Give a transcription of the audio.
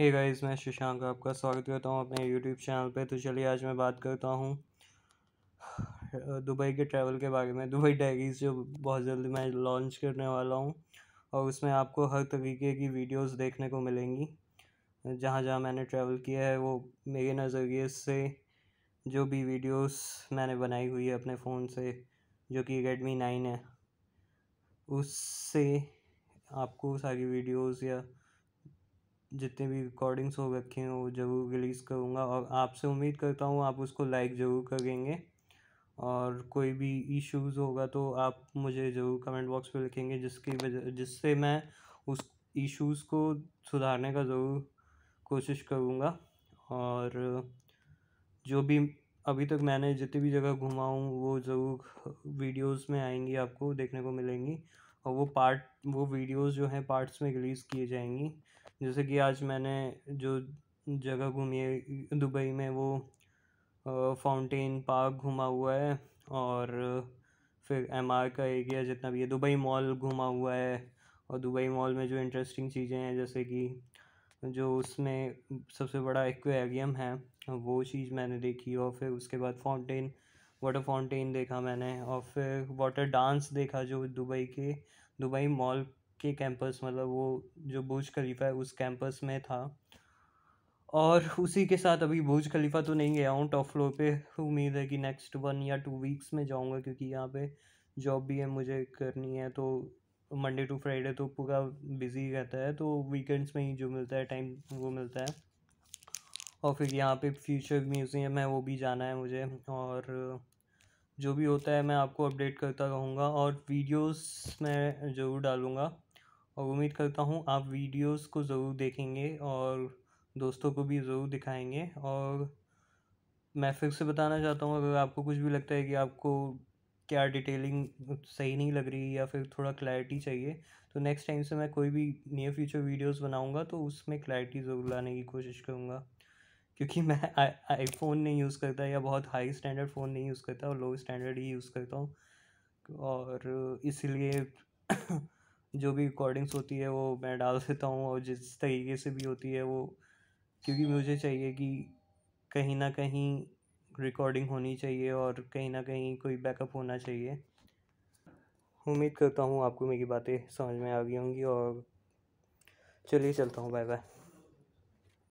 hey guys मैं शशांक आपका स्वागत करता हूँ अपने यूट्यूब चैनल पे तो चलिए आज मैं बात करता हूँ दुबई के ट्रैवल के बारे में दुबई डायरीज जो बहुत जल्दी मैं लॉन्च करने वाला हूँ और उसमें आपको हर तरीके की वीडियोस देखने को मिलेंगी जहाँ जहाँ मैंने ट्रैवल किया है वो मेरे नज़रिए से जो भी वीडियोस मैंने बनाई हुई है अपने फ़ोन से जो कि रेडमी नाइन है उससे आपको सारी वीडियोस या जितने भी रिकॉर्डिंग्स हो रखे हैं वो ज़रूर रिलीज़ करूँगा और आपसे उम्मीद करता हूँ आप उसको लाइक ज़रूर करेंगे और कोई भी इश्यूज़ होगा तो आप मुझे ज़रूर कमेंट बॉक्स में लिखेंगे जिसकी वजह जिससे मैं उस इश्यूज़ को सुधारने का ज़रूर कोशिश करूँगा और जो भी अभी तक मैंने जितनी भी जगह घुमाऊँ हूँ वो ज़रूर वीडियोस में आएंगी आपको देखने को मिलेंगी और वो पार्ट वो वीडियोस जो हैं पार्ट्स में रिलीज़ किए जाएंगी जैसे कि आज मैंने जो जगह घूमी है दुबई में वो फाउंटेन पार्क घूमा हुआ है और फिर एम आर का एरिया जितना भी है दुबई मॉल घूमा हुआ है और दुबई मॉल में जो इंटरेस्टिंग चीज़ें हैं जैसे कि जो उसमें सबसे बड़ा एक्वेरियम है वो चीज़ मैंने देखी और फिर उसके बाद फाउंटेन वाटर फाउंटेन देखा मैंने और फिर वाटर डांस देखा जो दुबई के दुबई मॉल के कैंपस मतलब वो जो बुर्ज खलीफा है उस कैंपस में था और उसी के साथ अभी बुर्ज खलीफा तो नहीं गया हूँ टॉप फ्लोर पे उम्मीद है कि नेक्स्ट वन या टू वीक्स में जाऊँगा क्योंकि यहाँ पे जॉब भी है मुझे करनी है तो मंडे टू फ्राइडे तो पूरा बिज़ी रहता है तो वीकेंड्स में ही जो मिलता है टाइम वो मिलता है और फिर यहाँ पे फ्यूचर म्यूज़ियम है वो भी जाना है मुझे और जो भी होता है मैं आपको अपडेट करता रहूँगा और वीडियोस मैं ज़रूर डालूँगा और उम्मीद करता हूँ आप वीडियोस को ज़रूर देखेंगे और दोस्तों को भी ज़रूर दिखाएंगे और मैं फिर से बताना चाहता हूँ अगर आपको कुछ भी लगता है कि आपको क्या डिटेलिंग सही नहीं लग रही या फिर थोड़ा क्लैरिटी चाहिए तो नेक्स्ट टाइम से मैं कोई भी नियर फ्यूचर वीडियोस बनाऊंगा तो उसमें क्लैरिटी ज़रूर लाने की कोशिश करूँगा क्योंकि मैं आईफोन नहीं यूज़ करता या बहुत हाई स्टैंडर्ड फ़ोन नहीं यूज़ करता और लो स्टैंडर्ड ही यूज़ करता हूँ और इसलिए जो भी रिकॉर्डिंग्स होती है वो मैं डाल देता हूँ और जिस तरीके से भी होती है वो क्योंकि मुझे चाहिए कि कहीं ना कहीं रिकॉर्डिंग होनी चाहिए और कहीं ना कहीं कोई बैकअप होना चाहिए उम्मीद करता हूँ आपको मेरी बातें समझ में आ गई होंगी और चलिए चलता हूँ बाय बाय